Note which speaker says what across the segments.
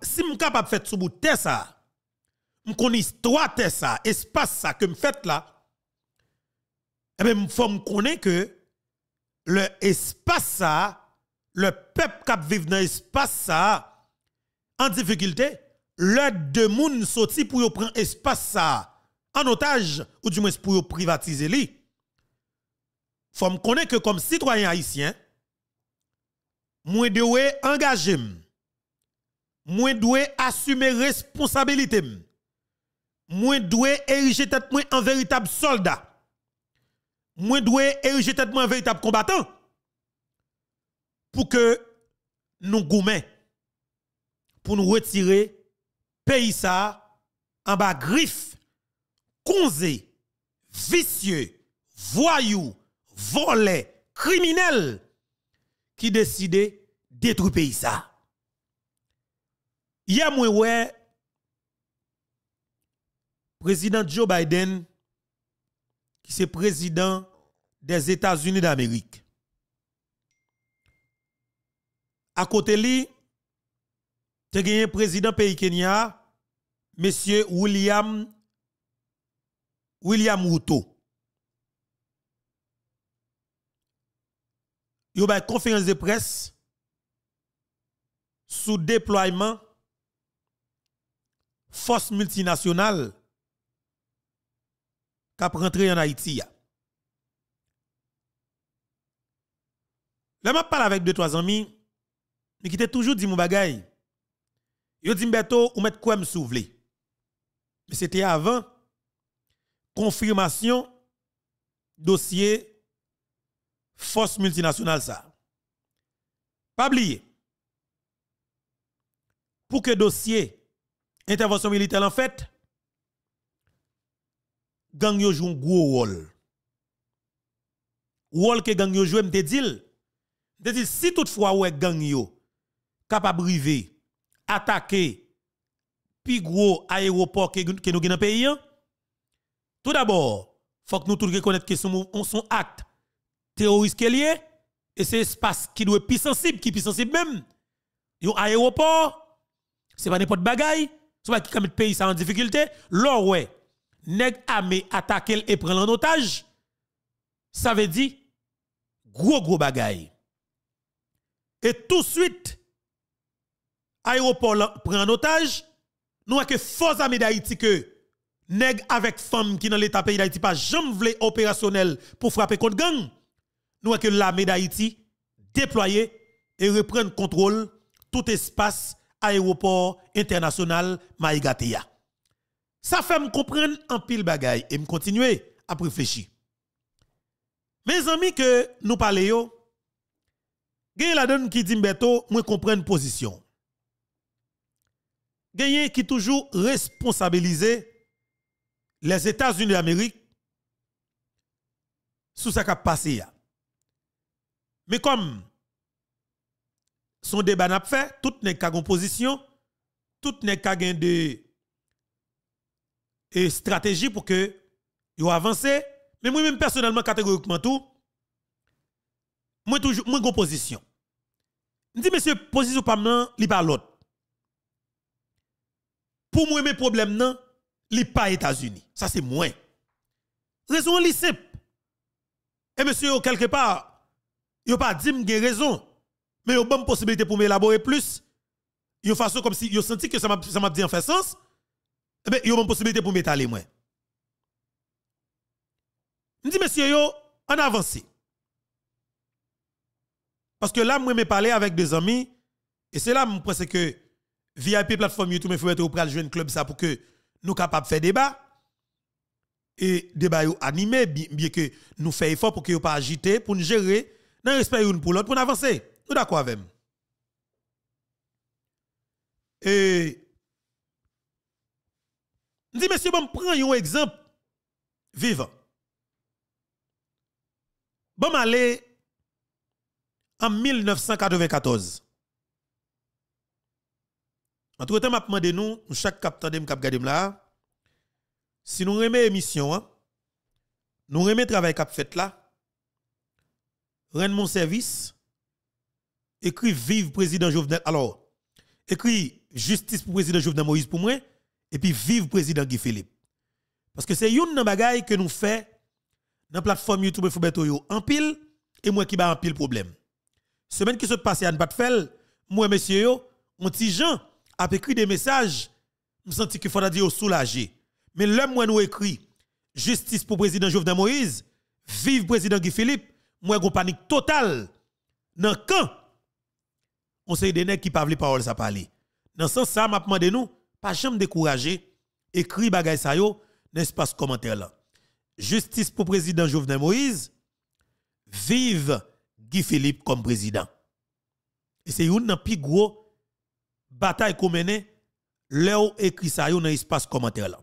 Speaker 1: Si je m'm suis capable de faire ce bout de ça, je m'm connais l'histoire de ça, espace ça que je m'm fais là, eh bien, il faut que le espace ça, le peuple qui vit dans l'espace ça, en difficulté, le de moun sorti pour prendre espace ça en otage, ou du moins pour privatiser lui. Faut me connaître que comme citoyen haïtien, moi de engagé moi dois assumer responsabilité. Moi dois ériger tête moi en véritable soldat. Moi dois ériger tête moi en véritable combattant pour que nous goumen pour nous retirer pays ça en bas griffe Conzés, vicieux voyou volé criminel qui décide détruire pays ça Hier, président Joe Biden, qui est président des États-Unis d'Amérique. À côté lui, tu président pays Kenya, monsieur William William Ruto. Il y a une conférence de presse sous déploiement force multinationale qui a en Haïti. Là, je parle avec deux, trois amis, mais qui toujours dit mon bagay. Yo dit Mbeto, ou met quoi souvle. Mais c'était avant confirmation dossier force multinationale ça. Pas oublier. Pour que dossier intervention militaire en fait, gang yo joue un gros rôle. Rôle que gang yo joue, m'te dit, te dit si toutefois ouais gang yo capable river attaquer plus gros aéroport que nous nous dans pays hein? Tout d'abord, faut que nous tous reconnaître que son, son acte terroriste qu'il lié, et c'est espace qui doit être plus sensible, qui est plus sensible même. Un aéroport, c'est pas n'importe bagaille soit qui comme pays ça en difficulté, l'or ouais, nèg armé attaquer et prendre en otage, ça veut dire gros gros bagaille. Et tout de suite, aéroport prend en otage, nous avons que force armée d'Haïti que nèg avec femme qui dans l'état pays d'Haïti pas jamais vle opérationnel pour frapper contre gang. Nous avons que l'armée d'Haïti déployée et reprendre contrôle tout espace aéroport international Maïgatea. Ça fait me comprendre en pile bagaille et me continuer à réfléchir. Mes amis que nous parlons, a la donne qui dit Mbeto, moi position. Genye qui toujours responsabiliser les États-Unis d'Amérique sous sa qui a passé. Mais comme son débat n'a fait, tout n'est qu'à position, tout n'est qu'à de stratégie pour que yo avance. Mais moi-même personnellement, catégoriquement tout, moi toujours, moi position. Je dis, monsieur, position pas li pas l'autre. Pour moi, mes problèmes non, li pas États-Unis. Ça, c'est moins. Raison li simple. Et monsieur, quelque part, yo pas dit raison mais une bonne possibilité pour m'élaborer plus. Une façon comme si vous senti que ça m'a dit en fait sens. Eh bien, une bonne possibilité pour m'étaler moins. Je dis, monsieur, on en avance. Parce que là, moi, me parlais avec des amis, et c'est là, je pense que VIP plateforme YouTube, il faut être au pral club ça pour que nous capables de faire débat. Et débat animé, bien que nous faisons effort pour que nous pas agiter, pour nous gérer, dans le respect une pour l'autre, pour avancer. Nous d'accord avec moi? Et, dis, monsieur, bon, prends un exemple vivant. Bon, allez, en 1994. En tout temps, je demandé nous, chaque capitaine, de cap là, si nous remet l'émission, hein, nous remet travail cap fait là, rendre mon service, écrit vive président Jovenel. Alors, écrit justice pour président Jovenel Moïse pour moi, et puis vive président Guy Philippe. Parce que c'est une bagaille que nous faisons dans la plateforme YouTube Foubeto yo en pile, et moi qui bat en pile problème. Semaine qui se passe à N'Batfel, moi, monsieur, yo, mon petit Jean a écrit des messages, je me que qu'il faut dire soulager. Mais l'homme, moi, nous écrit justice pour président Jovenel Moïse, vive président Guy Philippe, moi, gros panique totale dans quand on sait des nègres qui pas les paroles ça parler. Dans ce sens ça m'a demandé nous pas jamais décourager, écrit bagay ça yo n'est-ce commentaire là. Justice pour président Jovenel Moïse. Vive Guy Philippe comme président. Et c'est une des plus gros bataille qu'on mène l'eau écrit ça dans l'espace commentaire là.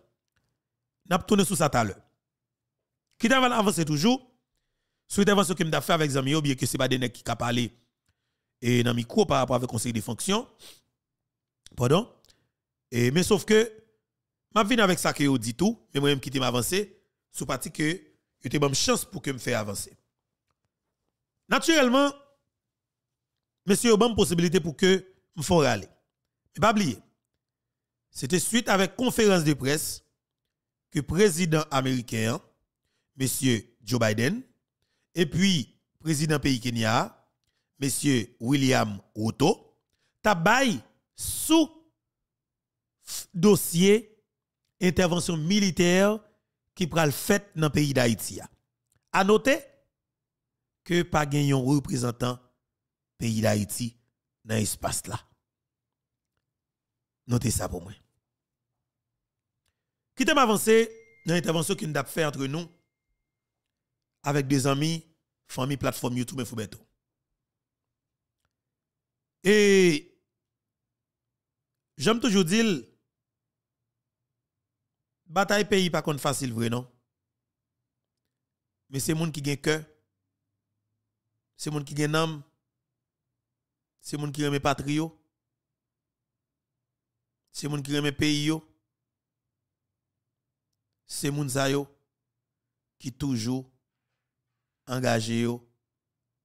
Speaker 1: N'a tourné sur ça tout à l'heure. Qui t'a avancer toujours? sous intervention ce que m'a fait avec Zamio, bien que ce n'est pas des nègres qui ont parlé et dans micro par rapport avec conseil des fonctions. Pardon. Et, mais sauf que, je viens avec ça que je dit tout, mais moi-même qui m'avancer, sous parti que j'ai une bonne chance pour que me faire avancer. Naturellement, monsieur, une bonne possibilité pour que me fasse aller Mais pas oublier, c'était suite avec conférence de presse que président américain, monsieur Joe Biden, et puis président pays Kenya, monsieur William Otto, tabay sous dossier intervention militaire qui pral fait dans le pays d'Haïti. A noter que pas gagnon représentant pays d'Haïti dans l'espace là. Notez ça pour moi. Quitte à avancer dans l'intervention qu'on a fait entre nous avec des amis, famille, plateforme YouTube et Foubeto. Et j'aime toujours dire, bataille pays pas contre facile, vrai, non? Mais c'est monde qui gagne cœur, c'est monde qui gagne âme, c'est monde qui remet patriotes, c'est monde qui remet pays, c'est monde qui toujours engagé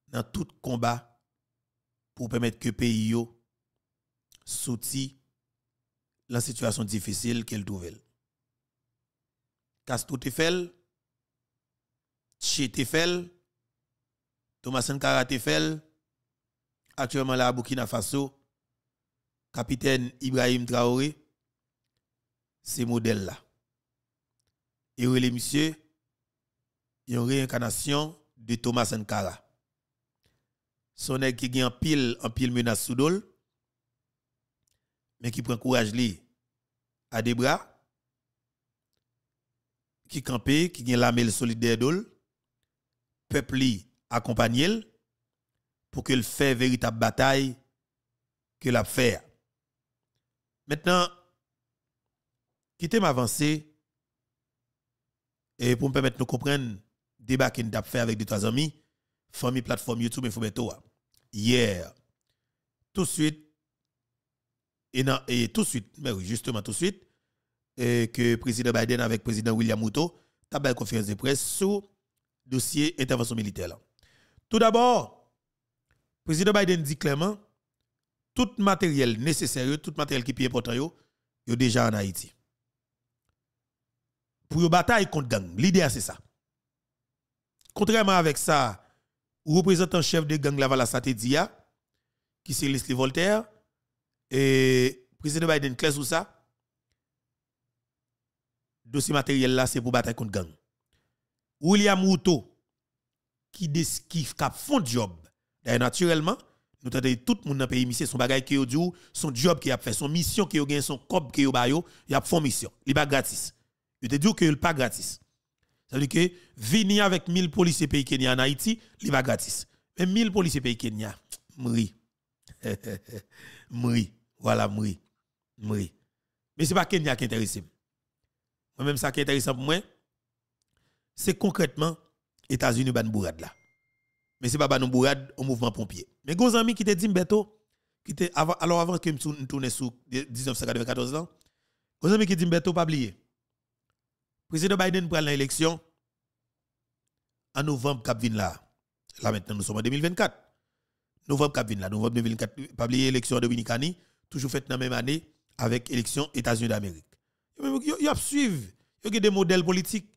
Speaker 1: dans tout combat pour permettre que pays soutient la situation difficile qu'elle trouve. Castro Tefel, Thomas Sankara Tefel, actuellement là à Burkina Faso, capitaine Ibrahim Traoré, ces modèles là. Et les messieurs, une réincarnation de Thomas Sankara son qui gagne un pile en pile menace sous mais qui prend courage à des bras qui campé qui gagne l'armée solidaire dol peuple li accompagner pour qu'il fasse véritable bataille que l'a fait maintenant quittez m'avancer et pour me permettre de comprendre débat qu'il a fait avec les trois amis famille plateforme YouTube Infobeto. Hier, tout de suite, et, tout de suite, mais oui, justement tout de suite, et que président Biden avec président William Mouto table conférence de presse sur dossier intervention militaire. Tout d'abord, président Biden dit clairement, tout matériel nécessaire, tout matériel qui est important, il est déjà en Haïti. Pour une bataille contre gang, l'idée c'est ça. Contrairement avec ça, représentant chef de gang Laval Dia, qui c'est Leslie Voltaire, et président Biden, clair sur ça, dossier matériel là, c'est pour battre contre gang. William Routo, qui qui fait fond job, d'ailleurs naturellement, nous t'entendons tout le monde dans le pays, son bagage qui est dit, son job qui a fait, son mission qui a gagné, son cop qui a fait, il a fait mission. Il n'est pas gratis. Il te dit que il n'est pas gratis. Ça veut dire que venir avec 1000 policiers pays Kenya en Haïti, il va gratis. Mais 1000 policiers pays Kenya, mri. mri. Voilà, mourir. Mri. Mais ce n'est pas Kenya qui est intéressant. Moi-même, ça qui est intéressant pour moi, c'est concrètement États-Unis ban bourrad là. Mais ce n'est pas ban bourrade au mouvement pompier. Mais gros amis qui te dit qui te, avant, alors avant que je tourne sur 1994 ans, gros amis qui dit Mbeto, pas oublier. Président Biden prend l'élection en novembre cap là. Là maintenant nous sommes en 2024. Novembre cap là, novembre 2024, pas oublier élection dominicaine, toujours faite dans la même année avec élection États-Unis d'Amérique. Y a suivre, y a des modèles politiques,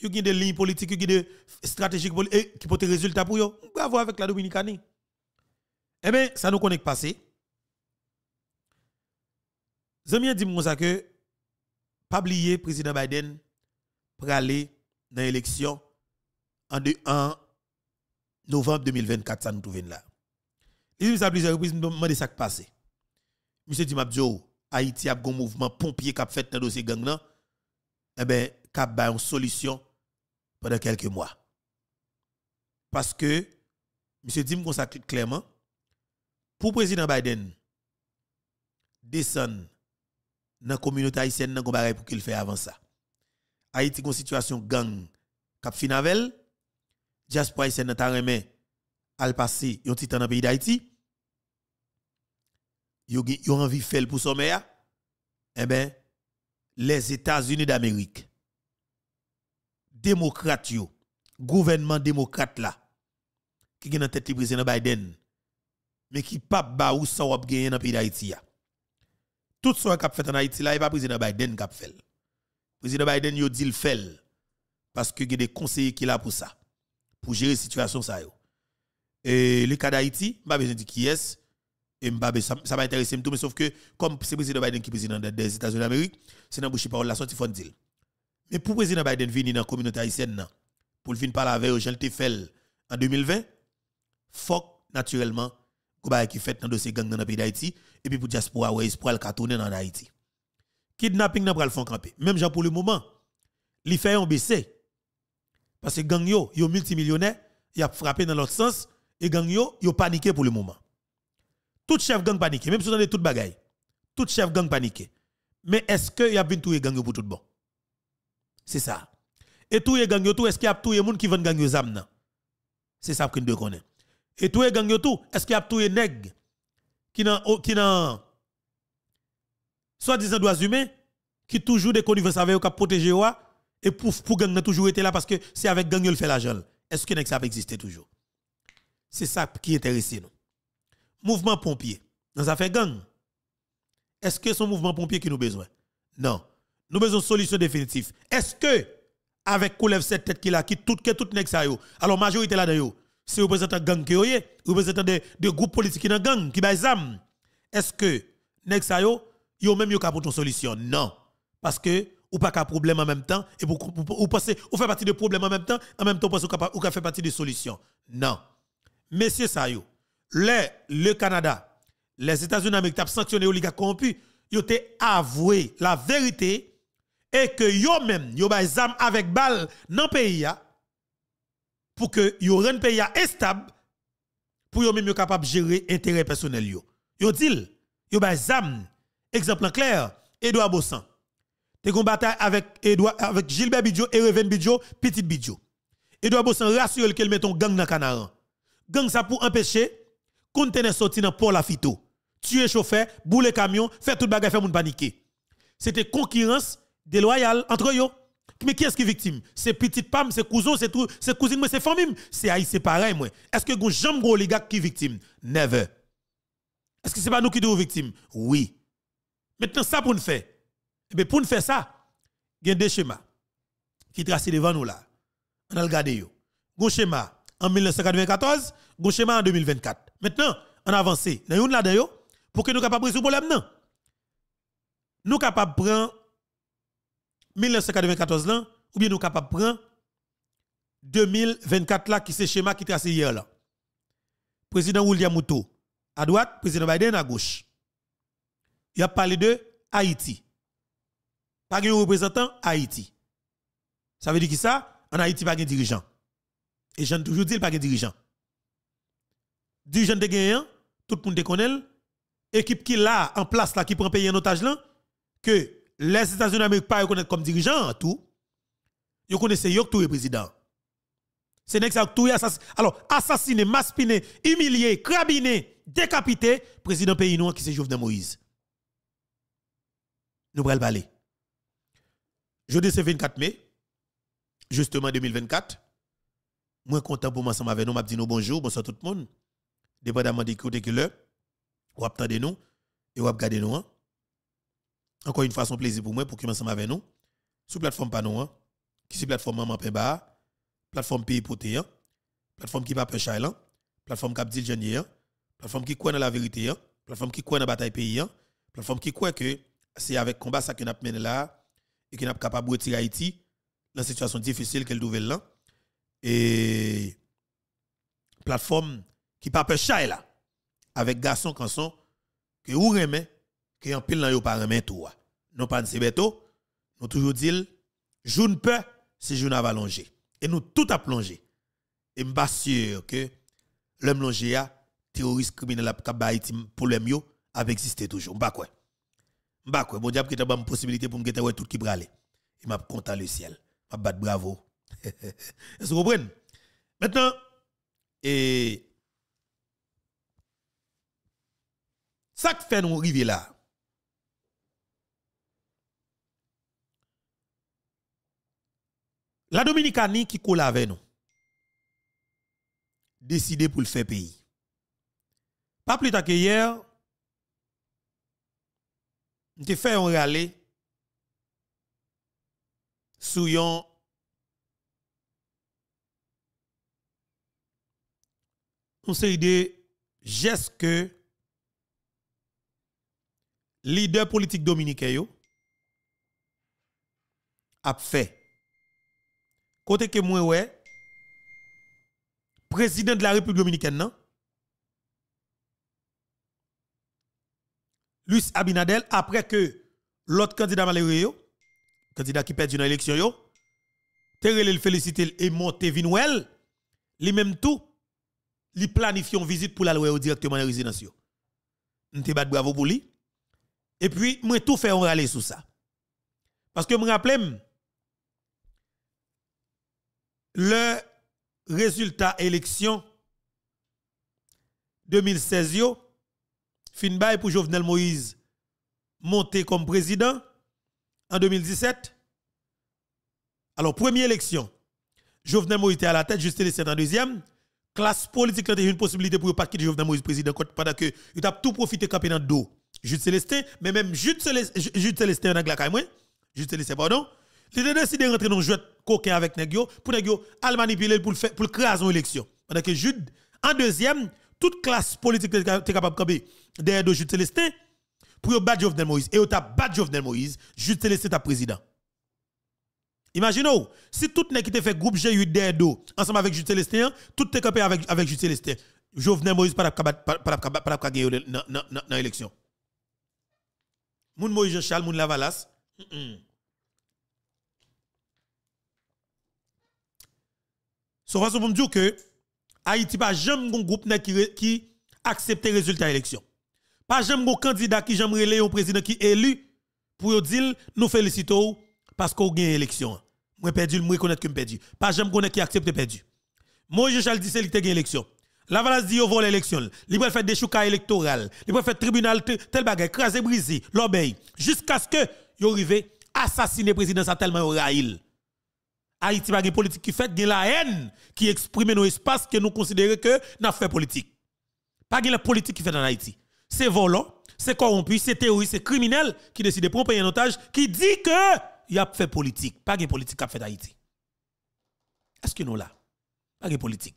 Speaker 1: y a des lignes politiques, y a des stratégies eh, qui portent des résultats pour eux. Bravo avec la dominicani. Eh bien, ça nous connecte passé. Zamien dit moi ça que pas président Biden pour aller dans l'élection en, novembre 2024, ça nous trouve là. Il y a plusieurs reprises demandé ça qui passé. Monsieur dit, Mabdjo, oh, Haïti a un mouvement pompier qui a fait dans le dossier gang là, eh bien, qui a une solution pendant quelques mois. Parce que, monsieur dit, me clairement, pour le président Biden, descend dans la communauté haïtienne, pour qu'il fasse avant ça. Haïti une situation gang cap finavel diaspora haïtienne n'a pas al passer yon titan dans pays d'Haïti yo ont envie faire pour sommet eh ben les États-Unis d'Amérique démocrate gouvernement démocrate là qui gen en tête président Biden mais qui pas ba ou ça ou gagner dans pays d'Haïti tout ce a fait en Haïti là et pas président Biden qu'a fait Président Biden a dit le fait parce que y a des conseillers qui là pour ça, pour gérer la situation Et le cas d'Haïti, pas besoin de qui est et ça ça m'a intéressé tout mais sauf que comme c'est président Biden qui est président des États-Unis d'Amérique, c'est dans bouche parole la sortie font deal. Mais pour président Biden venir dans la communauté haïtienne pour venir parler avec le Tefel en 2020, faut naturellement qu'il qui fait dans dossier gang dans le pays d'Haïti et puis pour diaspora ouais, pour le cartonner dans Haïti kidnapping n'a pas le fond campé. Même pour le moment, les fait ont baissé. Parce que gang yo, yo multimillionnaire, y a frappé dans l'autre sens et gang yo, yo paniqué pour le moment. Tout chef gang paniqué, même si on a tout bagaille. Tout chef gang paniqué. Mais est-ce que y a bien tout gang yo pour tout le bon C'est ça. Et tout gang yo tout est-ce qu'il y a tout monde qui vend gang yo C'est ça que nous connaît. Et tout gang yo tout, est-ce qu'il y a tout nèg qui nan qui nan soit disant droits humains, qui toujours des connivences avec eux, qui oua et pour, pour gang n'a toujours été là parce que c'est avec gang le fait l'argent. Est-ce que ça existe toujours? C'est ça qui intéresse nous. Mouvement pompier, dans fait gang. Est-ce que c'est un mouvement pompier qui nous besoin? Non. Nous besoin de solution définitive. Est-ce que, avec Koulev cette tête qui là, qui tout que tout que ça alors majorité là si c'est représentant gang qui yo, représentant des groupes politiques dans gang qui baissent Est-ce que que ça yo même yo trouver une solution. Non. Parce que ou pas ka problème en même temps et vous ou pensez ou fait partie de problème en même temps en même temps parce ou fait partie de solution. Non. Monsieur Sayo, le, Canada, les États-Unis d'Amérique t'a sanctionné oligarque corrompu, yo avoué la vérité et que yo même yo ba zam avec balle dans pays pour que yo ren pays stable pour yo même yo capable gérer intérêt personnel yo. Yo dit, yo ba zam Exemple clair, Edouard Bossan. Tu combattait bataille avec, avec Gilbert Bidjo, Ereven Bidjo, Petit Bidjo. Edouard Bossan rassure qu'elle met ton gang dans Canaran. Gang ça pour empêcher conteneur sorti dans Port Afito, Tuer chauffeur, bouler camion, faire tout bagage, faire moun paniquer. C'était concurrence déloyale entre eux. Mais qui est-ce qui est victime C'est petit pam, c'est cousin, c'est tout, c'est cousine, c'est famille, c'est aïe, c'est pareil moi. Est-ce que gon jambe gros les gars qui victime Never. Est-ce que c'est pas nous qui sommes victime? Oui. Maintenant, ça pour nous faire. Mais eh pour nous faire ça, il y a deux schémas qui tracent devant nous là. On a regardé. Un schéma en 1994, un schéma en 2024. Maintenant, on avance. Dans là d'ailleurs, pour que nous capables résoudre ce problème, non. Nous capables prendre 1994 là, ou bien nous capables prendre 2024 là, qui c'est schéma qui tracé hier là. Président William Mouto à droite, président Biden à gauche il a parlé de Haïti. Pas de représentant Haïti. Ça veut dire qui ça En Haïti, pas de dirigeant. Et j'en toujours dit, pas de dirigeant. Dirigeant de gagnant, tout le monde te connaît. Équipe qui là, en place là, qui prend pays en otage là, que les États-Unis d'Amérique pas reconnaître comme dirigeant, tout. Ils connaissent York, tout le président. C'est tout Alors, assassiné, maspiné, humilié, crabiné, décapité, président pays noir qui se de Moïse nous le parler. Jeudi, c'est 24 mai, justement 2024. Moi, content pour moi, avec nous. Je dis bonjour, bonsoir tout le monde. Dépendamment de côté que l'heure, ou attendez nous et ou regardez nous. Hein. Encore une fois, c'est un plaisir pour moi pour que nous ensemble avec nous. Hein. Sur la plateforme panou qui est la plateforme Maman Pemba, plateforme Pays Poté, hein. plateforme qui va pas la plateforme qui a dit plateforme qui croit dans la vérité, plateforme qui croit dans la bataille pays, plateforme qui croit que c'est avec combat ça qu'on a mené là et qu'on a capable de retirer Haïti dans la situation difficile qu'elle nouvelle là et plateforme qui pas chai là avec garçon canson que ou remet que en pile dans yo pas remet tout non pas c'est beto nous toujours dit joune peur c'est joune plongé et nous tout a plongé et m'pas sûr que l'homme longé a terroriste criminel a problème yo avec exister toujours pas quoi bah quoi, bon diable qui t'a une possibilité pour me guetter tout qui bralé. Il m'a content le ciel. M'a bat bravo. Est-ce que vous comprenez Maintenant et ça qui fait nous arriver là. La Dominicanie qui coule avec nous décidé pour le faire pays. Pas plus tard que hier, nous fait un râler sur On une série que leader politique dominicain a fait. Côté que moi, président de la République dominicaine, Luis Abinadel après que l'autre candidat malheureux, candidat qui perd dans l'élection, il le félicité et monté Vinouel, lui même tout, lui planifie une visite pour la loi directement à la résidence. Je te bravo pour lui. Et puis, moi tout fait un râle sur ça. Parce que je me rappelle, le résultat élection 2016, fin bail pour Jovenel Moïse monter comme président en 2017. Alors, première élection, Jovenel Moïse était à la tête, Juste Célestin en deuxième. Classe politique, là, une possibilité pour le parti de Jovenel Moïse président pendant que il a tout profité de dans le dos. Jude Célestin, mais même Jude Célestin, en la Jude Célestin, pardon, il a décidé de rentrer dans le jeu coquin avec Negio pour Negio le manipuler pour le pour son élection Pendant que Jude, en deuxième, toute classe politique qui est capable de camper derrière de Jules Célestin pour battre Jovenel Moïse. Et vous battu Jovenel Moïse, Jules Célestin est président. imaginez si tout le monde qui fait groupe G8 derrière ensemble avec Jules Célestin, tout est campé avec, avec Jules Célestin. Jovenel Moïse pas capable de gagner dans l'élection. Moun Moïse Jean-Charles, Moun Lavalas. So, façon me dire que Haïti pas jamais un groupe qui, qui accepte les résultats de l'élection. Pas jamais un candidat qui jamais relé un président qui élu pour dire nous félicitons parce qu'on gagne l'élection. Moi perdu, moi connaître que me perdu. Pas jamais connaît qui accepte perdu. Moi je Charles dit c'est qui gagne l'élection. La valise, dit vole l'élection. Il peut faire des choucas électorales, il peut faire tribunal tel bagage, craser briser, l'obéir jusqu'à ce que yo arrive assassiner président ça tellement raïl. Haïti pas de politique qui fait, de la haine qui exprime nos espaces que nous considérons que n'a fait politique. Pas la politique qui fait dans Haïti. C'est volant, c'est corrompu, c'est terroriste, c'est criminel qui décide de prendre un otage qui dit que il a fait politique. Pas de politique qui a fait Haïti. Est-ce que nous là? Pas de politique.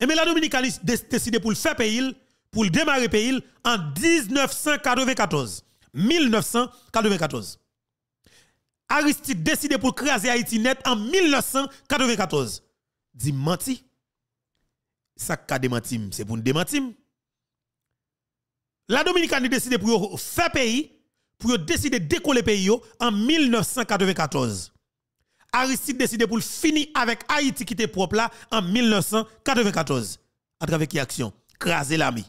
Speaker 1: Et eh mais la dominicaliste décide pour le faire pays, pour le démarrer pays en 1994. 1994. Aristide décidé pour craser Haïti net en 1994. Dit menti. Ça qu'a démenti, c'est pour nous démentir. La Dominicaine a décidé pour faire pays, pour décider de décoller pays en 1994. Aristide décidé pour finir avec Haïti qui était propre là en 1994. À travers qui action? Craser l'armée.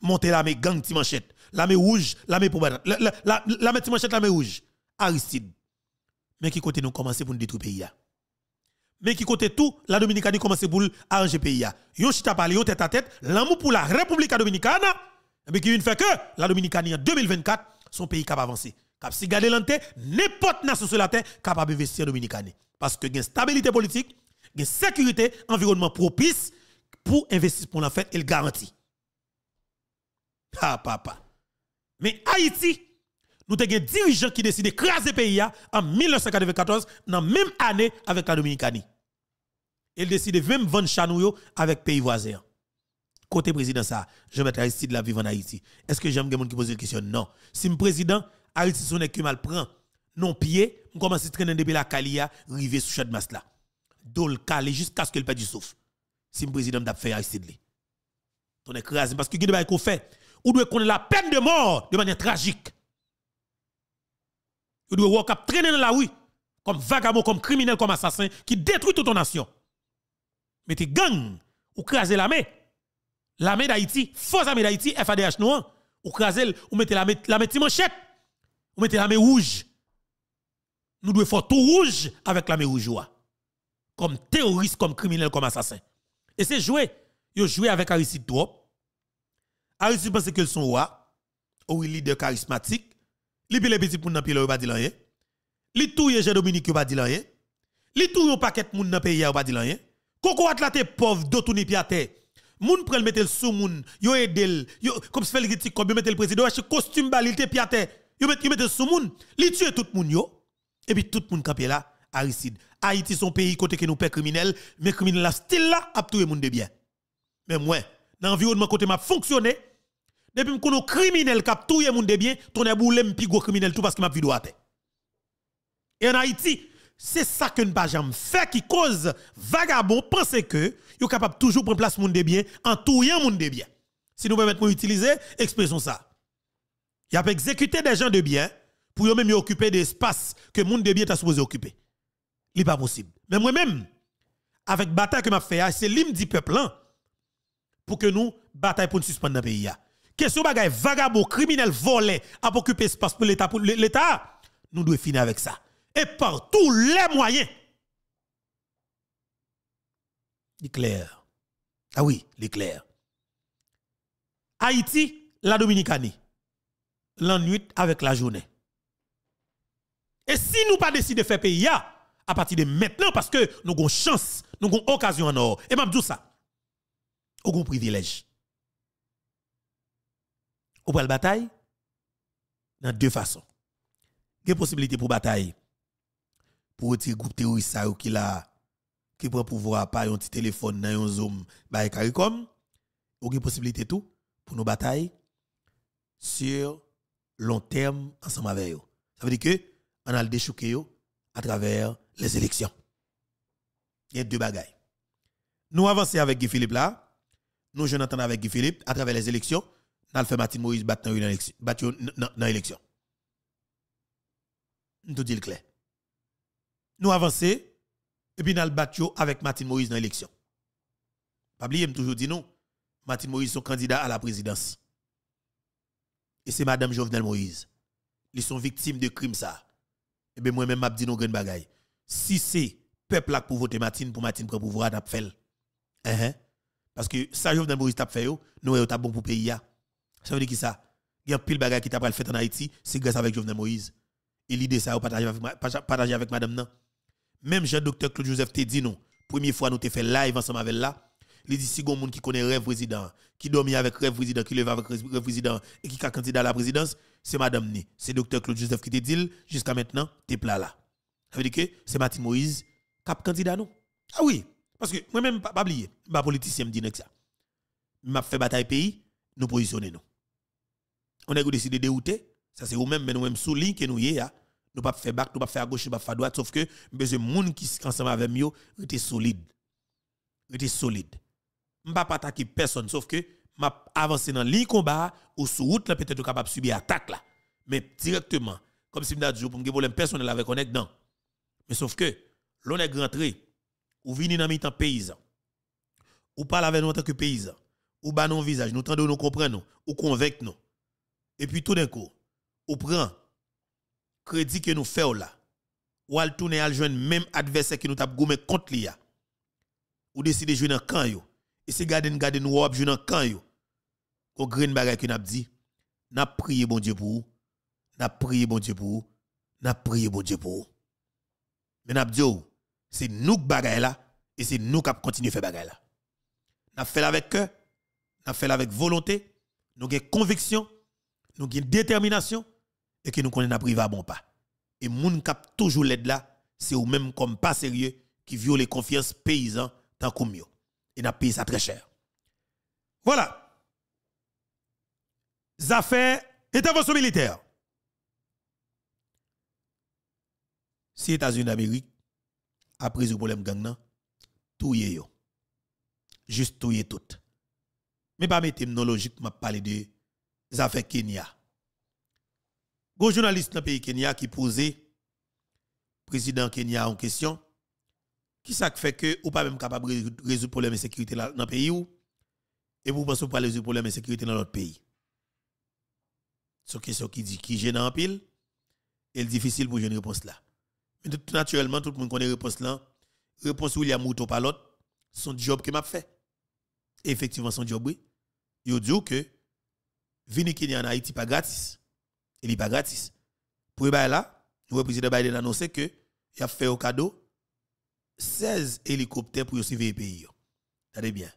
Speaker 1: Monter l'armée gang Timanchette. L'armée rouge, l'armée pour L'armée Timanchette, l'armée rouge. Mais qui côté nous commencer pour nous détruire pays Mais qui côté tout, la Dominicanie commence pour arranger pays Yon chita parlé, tête à tête, l'amour pour la République Dominicana, mais eh qui fait que la Dominicanie en 2024, son pays capable avancer. Cap si garder l'ante, n'importe nation sur la terre capable investir en Dominicanie. Parce que une stabilité politique, une sécurité, environnement propice pour investir pour la fête, le garantit. Ah, papa. Mais Haïti, nous avons des dirigeants qui décident craser le pays en 1994, dans la même année avec la Dominicanie. Ils de même vendre chanouyo avec le pays voisin. Côté président, ça, je mets de la vivre en Haïti. Est-ce que j'aime quelqu'un qui pose une question? Non. Si le président, Haïti son que mal prend, non pied, je commence à traîner depuis la Calia, arriver sous chat de masse là. Dol calé jusqu'à ce qu'il perde du souffle. Si le président d'a fait On est écrasé, parce que quest de qu'on fait, ou doit connaître la peine de mort de manière tragique. Vous devez vous traîner dans la rue comme vagabond, comme criminel, comme assassin qui détruit toute ton nation. Mais t'es gang ou main. La main d'Haïti, force armée d'Haïti, FADH noir, hein. ou craser ou mettez la l'armée manchette. Ou mettez la main rouge. Nous devons faire tout rouge avec la main rouge comme terroriste, comme criminel, comme assassin. Et c'est jouer. Ils joué avec Aristide Drop. Aristide pense qu'ils sont rois, ou leader charismatique, Li pile petit moun nan pile ou pas dit rien. Li touye Jean Dominique pas rien. Li touye paquet moun nan pays ou pas di rien. Koko atlate pauvre do tourni piate. Moun prend l sou moun, yo edel, yo se le critique comme le président, acheter te Yo moun, li tout moun yo. Et puis tout moun Haïti son pays côté nous paie criminels, mais criminels là style là de bien. Mais moi, dans l'environnement côté m'a fonctionné, depuis que nous criminel cap touye moun de bien, ton est boule m'pi criminel tout parce que m'a vidéo à Et en Haïti, c'est ça que nous pas jamais fait qui cause vagabond penser que yo capable toujours prendre place moun de bien en tout moun de bien. Si nous permettons utiliser expression ça. Y a exécuté des gens de bien pour eux même occuper des espaces que monde de bien t'a supposé occuper. n'est pas possible. Mais moi-même avec bataille que m'a fait c'est lim du peuple hein, pour que nous bataille pour nous suspendre dans le pays hein. Question bagay vagabond, criminel, volé, a occupé espace pour l'État, pour l'État, nous devons finir avec ça. Et par tous les moyens. L'éclair. Ah oui, l'éclair. Haïti, la Dominicanie. L'ennui avec la journée. Et si nous pas décidé de faire pays, à partir de maintenant, parce que nous avons chance, nous avons occasion en or, et même tout ça, nous avons privilège ou pral bataille dans deux façons. Il y a possibilité pour bataille pour retirer groupe terroriste qui là qui prend pouvoir parler un téléphone dans un zoom par CARICOM ou une possibilité tout pour nos batailles sur long terme ensemble avec eux. Ça veut dire que on a le déchouqué à travers les élections. Il y a deux bagailles. Nous avançons avec Guy Philippe là. Nous, je avec Guy Philippe à travers les élections n'a fait Martin Moïse battre dans l'élection. Nous tout dit le clair. Nous avançons et puis nous battons avec Martin Moïse dans l'élection. Pas oublier, toujours dit non. Martin Moïse sont candidat à la présidence. Et c'est Madame Jovenel Moïse. Ils sont victimes de crimes ça. Et bien moi-même, je dis non, choses. Si c'est peuple pour voter Martin, pour Martin pour pouvoir, n'a Parce que ça, Jovenel Moïse a fait, nous, avons bon pour pays. Ça veut dire qui ça Il y a pile bagages qui t'a fait en Haïti, c'est grâce avec Jovenel Moïse. Et l'idée ça, partager avec, avec madame non. Même Jean-Docteur Claude Joseph te dit non. Première fois, nous t'ai fait live ensemble avec là. Il dit si monde qui connaît rêve président, qui dormit avec rêve président, qui lève avec rêve président et qui est candidat à la présidence, c'est madame ni. C'est docteur Claude Joseph qui te dit jusqu'à maintenant, t'es plat là. Ça veut dire que c'est Martin Moïse cap candidat non. Ah oui, parce que moi-même, pas oublier, ma politicien me dit ça. m'a fait bataille pays, nous positionner nous on a décidé de dérouter. Ça c'est vous-même, mais nous-mêmes sous que nous y a. Hein. Nous pas faire back, nous pas faire gauche, nous pas faire droite, sauf que besoin monde qui ensemble avec nous, était solide. était solide. Je pas attaquer personne, sauf que m'a avancé dans le combat ou sur route peut-être capable de subir attaque là. Mais directement, comme si je dit pour un problème personnel avec on non. Mais sauf que l'on est rentré ou vini dans mi-temps paysan. Ou parle avec nous en tant que paysan. Ou ba non visage, nous tendons nous comprenons, ou convainc nous. Et puis tout d'un coup, on prend crédit que nous faisons là. Ou al tourner al joindre même adversaire qui nous tape gommé contre l'ia, Ou décide de jouer dans camp yo. Et c'est garder garder nous ou jouer dans camp yo. Qu'on green bagay qui n'a dit, n'a prié bon Dieu pour vous. N'a prié bon Dieu pour vous. N'a prié bon Dieu pour vous. Mais n'a dit oh, c'est nous qui bagay là et c'est nous qui continuer faire bagay là. N'a fait avec cœur, n'a fait avec volonté, nous avons conviction nous avons détermination et que nous connaissons à bon pas. Et qui ont toujours l'aide là, c'est ou même comme pas sérieux qui viole confiance paysans dans le yo. Et n'a payé ça très cher. Voilà. Affaires intervention militaire. Si États-Unis d'Amérique pris le problème gang tout tout est Juste tout est tout. Mais pas mettre logique m'a pas de fait Kenya. Gros journaliste dans le pays Kenya qui posait président Kenya en question. Qui ça fait que ou pas même capable de résoudre le problème de sécurité dans le pays ou et vous pensez pas résoudre le problème de sécurité dans l'autre pays. C'est question qui dit qui gêne en pile est difficile pour une réponse là. Mais naturellement, tout le monde connaît la réponse là. Réponse William ou par l'autre, son job qui m'a fait. effectivement, son job, oui. Il dit que venir Kenya en Haïti pas gratis. E il n'est pas gratis. Pour e y là, le président Biden a annoncé que il a fait au cadeau 16 hélicoptères pour suivre le pays. Tade bien.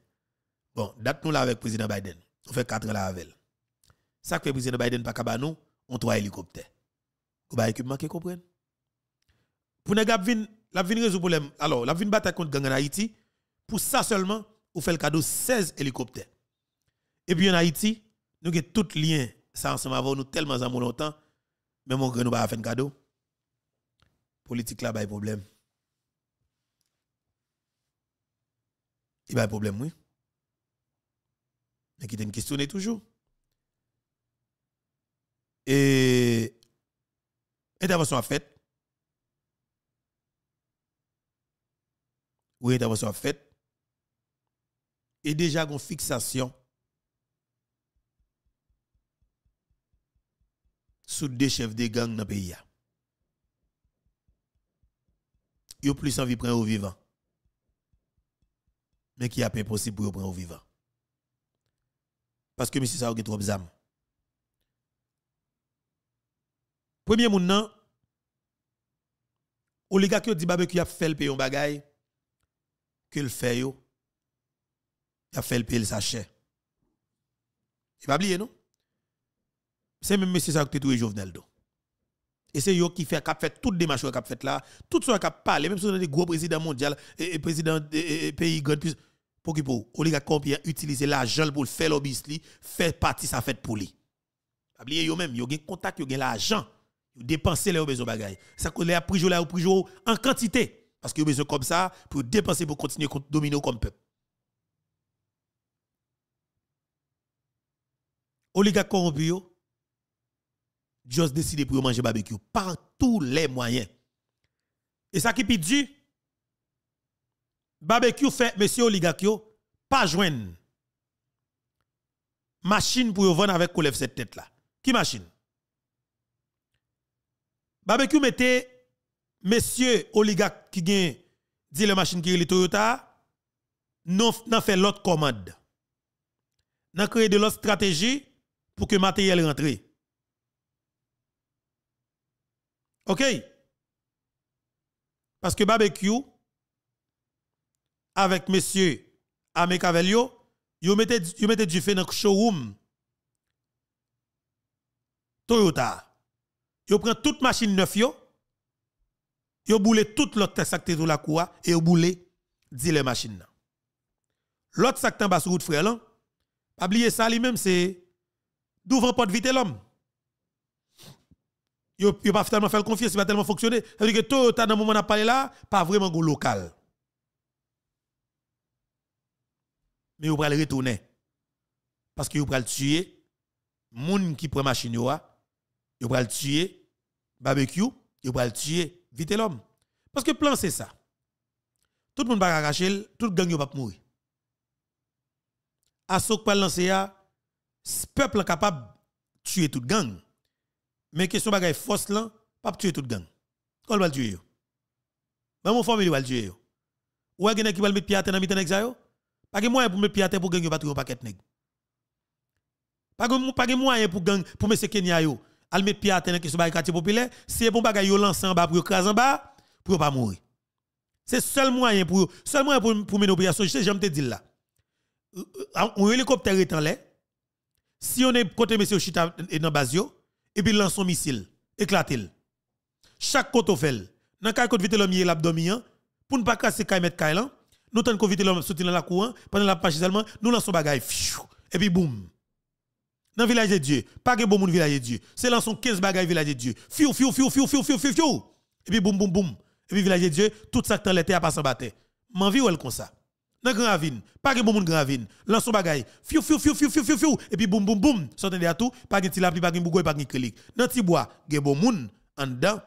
Speaker 1: Bon, date nous là avec le président Biden. On fait 4 ans là avec. Ça que le président Biden pas capable nous, on trois hélicoptères. Vous avez manqué comprendre Pour nous gars vin, la vin résoudre problème. Alors, la vin bataille contre gang en Haïti, pour ça seulement, on fait le cadeau 16 hélicoptères. Et puis en Haïti, nous avons tout lien, ça ensemble avec nous tellement en longtemps, mais mon grand nous pas faire un cadeau. Politique là, il y a problème. Il y a problème, oui. Mais qui t'a questionner toujours. Et intervention a faite. Oui, intervention a fait Et déjà, une fixation sous deux chefs de gang dans le pays. Ils ont plus envie de prendre au vivant. Mais qui a pas possible pour prendre au vivant. Parce que monsieur ça a trop d'âme. Premier moun ou les gars qui ont dit vous a fait le pays en bagaille, que le fait yo, a fait le pays le sachet. Il pas oublier non? C'est même monsieur ça qui est Jovenel Do. Et c'est eux qui fait cap fait toute démarche qui fait là, tout ce qui parlé même si on a des gros présidents mondial et, présidents président pays grand pour qui pour oligarque combien utiliser l'argent pour faire lobbyisme, faire partie sa fait pour lui. Oubliez yo même, yo gen contact, yo gen l'argent, yo dépenser les besoins bagaille. Ça que les jour là, prix en quantité parce que besoin comme ça pour dépenser pour continuer contre dominer comme peuple. Oligarque corrompu Dios décide pour manger barbecue par tous les moyens. Et ça qui est dit, barbecue fait, monsieur Oligakio, pas joindre. Machine pour vendre avec Koulev cette tête là. Qui machine? Barbecue mettait monsieur Oligakio qui dit le machine qui est le Toyota N'a fait l'autre commande. N'a créé de l'autre stratégie pour que matériel rentre. OK Parce que barbecue, avec monsieur Amekavelio, vous mettez du feu dans le showroom Toyota. Vous prenez toute machine neuf, vous boulez toute l'autre sac de la cour et vous boulez 10 les machines. L'autre sac en bas sur route frère, pas oublier ça lui-même, c'est d'ouvrir porte vite l'homme yo yo pas tellement faire confiance, il pas tellement fonctionner. cest à dire que tout dans le moment on a parlé là, pas vraiment local. Mais vous le retourner. Parce que vous le tuer moun qui prend machine yo a, le tuer barbecue, vous le tuer vite l'homme. Parce que plan c'est ça. Tout le monde va arracher, tout gang yo pas mourir. Asok pas lancer ce peuple capable de tuer toute gang. Mais question bagaille force là, pas tuer toute gang. Quand va le tuer Même mon famille va le tuer Ou est-ce qui va mettre pied à terre dans mitan exayo Pas de moyen pour mettre pied à terre pour gagner pas trouver paquet nèg. Pas de pas de moyen pour gang pour mettre Kenya yo. Al mettre pied à terre dans question bagaille quartier populaire, c'est bon bagaille yo lancer en bas pour écraser en bas pour pas mourir. C'est seul moyen pour seul moyen pour pour mener opération, j'aime te dire là. Euh, euh, un hélicoptère est en l'air. Si on est côté monsieur Chita et dans base et puis lance son missile, éclate Chaque côté fait, dans le côté vite l'homme l'abdomen, hein, pour ne pas casser le mettre cas, hein, nous tenons vite dans la cour, hein, pendant la page seulement, nous lançons bagaille, et puis boum. Dans le village de Dieu, pas que bon monde village de Dieu, c'est lançons 15 bagailles village de Dieu. Fiou, fiu, fiu, fiu, fiu, fiu, fiu, Et puis boum, boum, boum. Et puis village de Dieu, tout ça qui est dans l'été à pas en battre. M'envie ou elle comme ça dans grand ravine pas de bon monde grand ravine bagaille. Fiou, bagay fiu fiu fiu fiu fiu fiu et puis boum boum boum s'entendez de tout pas de tilapli pas de bougoy pas de krilik dans petit bois gen bon monde en dedans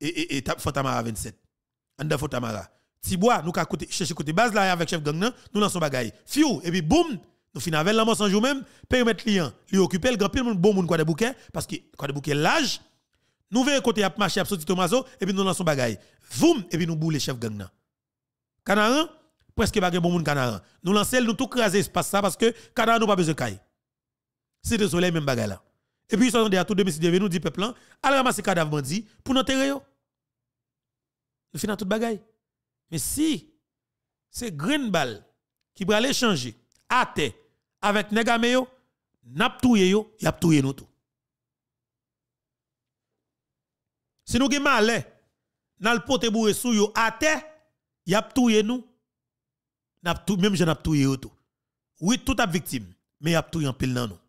Speaker 1: et et et 27 en dedans Fantamara ti bois nous ka côté chercher côté base là avec chef gang nous lançons bagay fiu et puis boum nous finissons avec l'amant sans jour même permettre client lui occuper le grand pile bon monde quoi de bouquet parce que quoi de bouquet l'âge nous venons côté marcher à sortir Tomaso et puis nous lançons bagaille. voum et puis nous boule chef gang canarin canaran presque pas de bon monde canaran. Nous lançons, nous tout craser espace ça parce que canaran nous pas besoin de caille. C'est le soleil même bagaille là. Et puis ils sont à tout de monsieur nous dit peuple là, hein, allez ramasser cadavre bandit pour notre yo. Nous finissons tout bagaille. Mais si c'est green ball qui va aller changer à terre avec négame yo, n'ap touye yo, y a touye nous tout. Si nous avons malais, hein, nous poté porté bourré sous yo à terre, y a touye nous n'a tout même j'en a tout tout oui tout a victime mais y a tout en pile dans nous